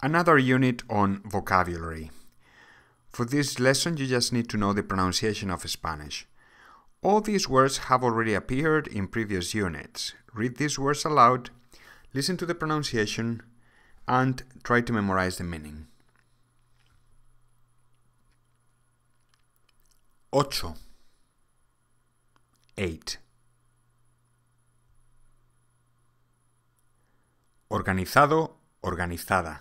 Another unit on vocabulary. For this lesson, you just need to know the pronunciation of Spanish. All these words have already appeared in previous units. Read these words aloud, listen to the pronunciation, and try to memorize the meaning. Ocho. Eight. Organizado, organizada.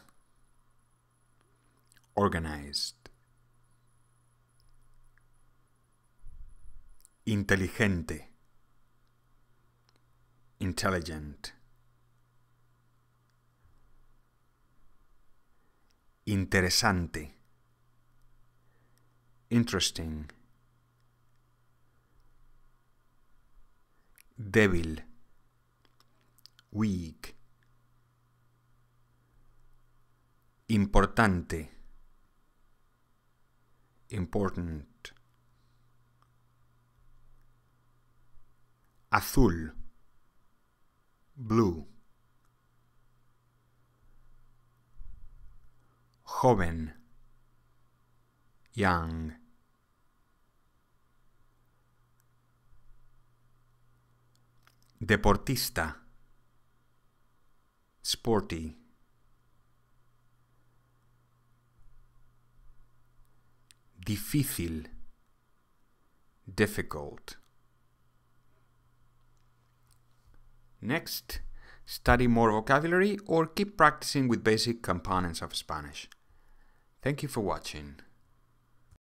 organized. Inteligente. Intelligent. Interesante. Interesting. Débil. Weak. Importante important. Azul, blue. Joven, young. Deportista, sporty. difícil, difficult. Next, study more vocabulary or keep practicing with basic components of Spanish. Thank you for watching.